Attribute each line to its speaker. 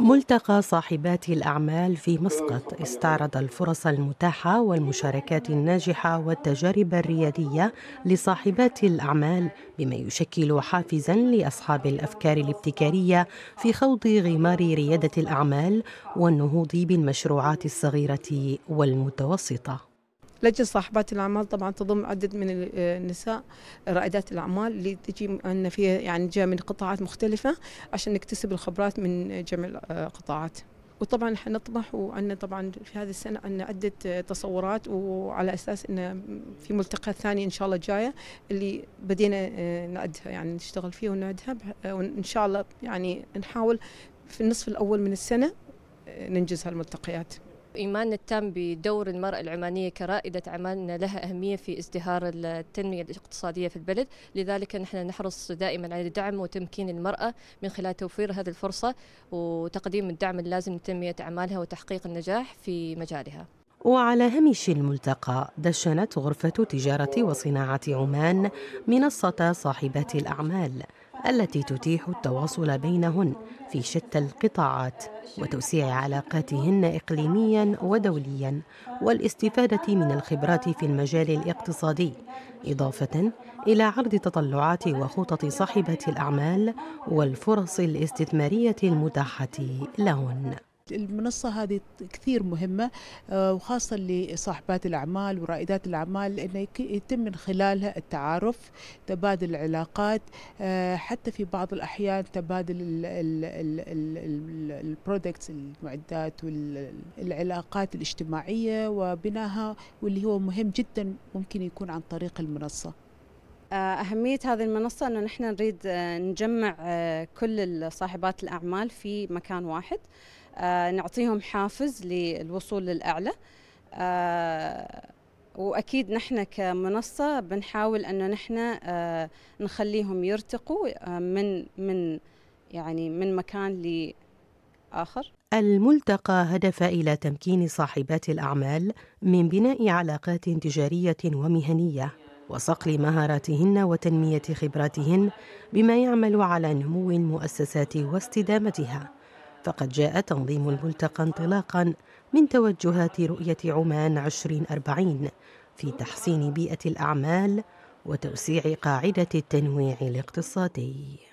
Speaker 1: ملتقى صاحبات الأعمال في مسقط استعرض الفرص المتاحة والمشاركات الناجحة والتجارب الريادية لصاحبات الأعمال بما يشكل حافزا لأصحاب الأفكار الابتكارية في خوض غمار ريادة الأعمال والنهوض بالمشروعات الصغيرة والمتوسطة
Speaker 2: لجنه صاحبات الاعمال طبعا تضم عدد من آه، النساء رائدات الاعمال اللي تجي عندنا فيها يعني جاء من قطاعات مختلفه عشان نكتسب الخبرات من جميع آه، القطاعات. وطبعا احنا نطمح وعندنا طبعا في هذه السنه أن عده آه، تصورات وعلى اساس انه في ملتقى ثاني ان شاء الله جايه اللي بدينا نعدها يعني نشتغل فيه ونعدها وان شاء الله يعني نحاول في النصف الاول من السنه ننجز هالملتقيات.
Speaker 3: إيماننا التام بدور المرأة العمانية كرائدة أعمال لها أهمية في ازدهار التنمية الاقتصادية في البلد لذلك نحن نحرص دائما على دعم وتمكين المرأة من خلال توفير هذه الفرصة وتقديم الدعم اللازم لتنمية أعمالها وتحقيق النجاح في مجالها
Speaker 1: وعلى هامش الملتقى دشنت غرفة تجارة وصناعة عمان منصة صاحبات الأعمال التي تتيح التواصل بينهن في شتى القطاعات وتوسيع علاقاتهن اقليميا ودوليا والاستفاده من الخبرات في المجال الاقتصادي اضافه الى عرض تطلعات وخطط صاحبه الاعمال والفرص الاستثماريه المتاحه لهن
Speaker 4: المنصة هذه كثير مهمة آه، وخاصة لصاحبات الأعمال ورائدات الأعمال لأنه يتم من خلالها التعارف تبادل العلاقات آه، حتى في بعض الأحيان تبادل البرودكتس المعدات والعلاقات الاجتماعية وبناها واللي هو مهم جدا ممكن يكون عن طريق المنصة
Speaker 5: آه، أهمية هذه المنصة أنه نحن نريد نجمع كل صاحبات الأعمال في مكان واحد آه، نعطيهم حافز للوصول للأعلى آه، واكيد نحن كمنصه بنحاول انه نحن آه، نخليهم يرتقوا من من يعني من مكان لاخر
Speaker 1: الملتقى هدف الى تمكين صاحبات الاعمال من بناء علاقات تجاريه ومهنيه وصقل مهاراتهن وتنميه خبراتهن بما يعمل على نمو المؤسسات واستدامتها فقد جاء تنظيم الملتقى انطلاقا من توجهات رؤية عمان 2040 في تحسين بيئة الأعمال وتوسيع قاعدة التنويع الاقتصادي